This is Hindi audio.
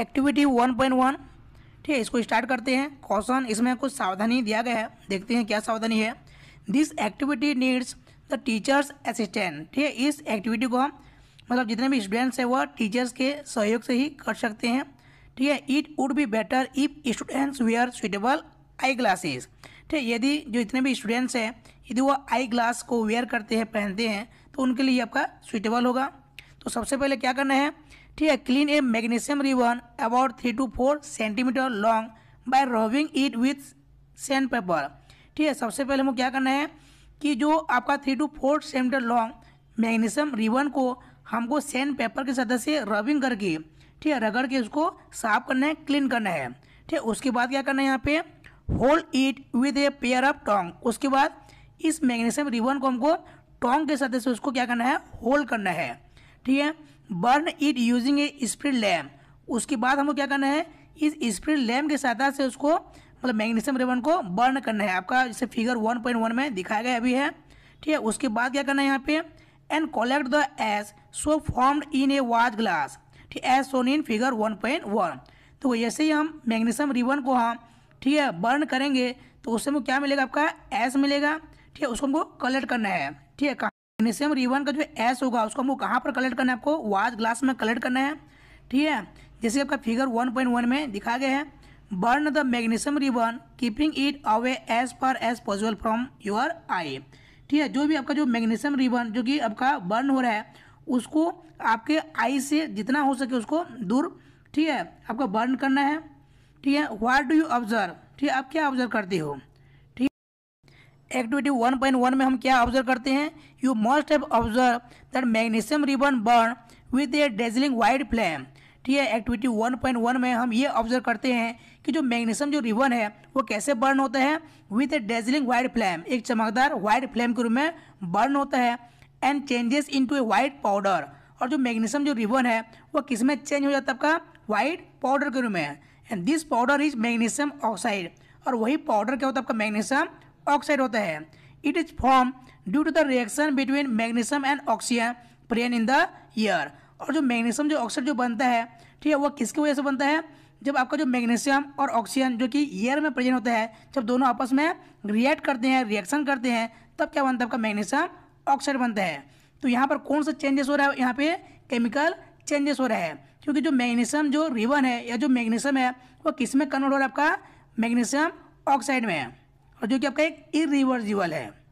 एक्टिविटी 1.1 ठीक है इसको स्टार्ट करते हैं क्वेश्चन इसमें कुछ सावधानी दिया गया है देखते हैं क्या सावधानी है this activity needs the teacher's assistant ठीक है इस एक्टिविटी को हम मतलब जितने भी स्टूडेंट्स हैं वह टीचर्स के सहयोग से ही कर सकते हैं ठीक है it would be better if students wear suitable eye glasses ठीक है यदि जो इतने भी स्टूडेंट्स हैं यदि वह आई ग्लास को वेयर करते हैं पहनते हैं तो उनके लिए आपका सुइटेबल होगा तो सबसे पहले क्या करना है ठीक है clean a magnesium ribbon about three to four centimetre long by rubbing it with sandpaper ठीक है सबसे पहले हमको क्या करना है कि जो आपका three to four centimetre long magnesium ribbon को हमको सेंड पेपर के सदस्य से रबिंग करके ठीक है रगड़ के उसको साफ करना है क्लीन करना है ठीक है उसके बाद क्या करना है यहाँ पे hold it with a pair of tong उसके बाद इस मैग्नीशियम रिबन को हमको टोंग के सदस्य से उसको क्या करना है होल्ड करना है ठीक है burn it using a spirit lamp उसके बाद हमको क्या करना है इस स्प्रिट लैम्प के सहायता से उसको मतलब मैग्नीशियम रिबन को बर्न करना है आपका जैसे फिगर 1.1 में दिखाया गया अभी है ठीक है उसके बाद क्या करना है यहाँ पे and collect the ash so formed in a watch glass ठीक है एस सोन इन फिगर 1.1 तो जैसे ही हम मैग्नीशियम रिबन को हम ठीक है बर्न करेंगे तो उससे हमको क्या मिलेगा आपका एस मिलेगा ठीक है उसको हमको कलेक्ट करना है ठीक है मैग्नीशियम रिवन का जो एस होगा उसको हमको कहाँ पर कलेक्ट करना है आपको वाज ग्लास में कलेक्ट करना है ठीक है जैसे आपका फिगर 1.1 में दिखा गया है burn the magnesium ribbon keeping it away as far as possible from your eye ठीक है जो भी आपका जो मैग्नीशियम रिबन जो कि आपका बर्न हो रहा है उसको आपके आई से जितना हो सके उसको दूर ठीक है आपका बर्न करना है ठीक है वाट डू यू ऑब्जर्व ठीक है आप क्या ऑब्जर्व करते हो एक्टिविटी 1.1 में हम क्या ऑब्जर्व करते हैं you must have observe that magnesium ribbon burn with a dazzling white flame ठीक है एक्टिविटी 1.1 में हम ये ऑब्जर्व करते हैं कि जो मैग्नीशियम जो रिबन है वो कैसे बर्न होता है with a dazzling white flame एक चमकदार वाइट फ्लेम के रूप में बर्न होता है and changes into a white powder और जो मैग्नीशियम जो रिबन है वो किस में चेंज हो जाता है आपका वाइट पाउडर के रूप में and this powder is magnesium oxide और वही पाउडर क्या होता है आपका मैग्नीशियम ऑक्साइड होता है it is form due to the reaction between magnesium and oxygen present in the air और जो मैग्नीशियम जो ऑक्साइड जो बनता है ठीक है वो किसकी वजह से बनता है जब आपका जो मैग्नीशियम और ऑक्सीजन जो कि ईयर में प्रेजेंट होता है जब दोनों आपस में रिएक्ट करते हैं रिएक्शन करते हैं तब क्या बनता है आपका मैग्नीशियम ऑक्साइड बनता है तो यहाँ पर कौन सा चेंजेस हो रहा है यहाँ पे केमिकल चेंजेस हो रहा है क्योंकि जो मैग्नीशियम जो रिबन है या जो मैग्नीशियम है वो किस में कन्वर्ट हो रहा है आपका मैग्नीशियम ऑक्साइड में है और जो कि आपका एक इरिवर्सिबल है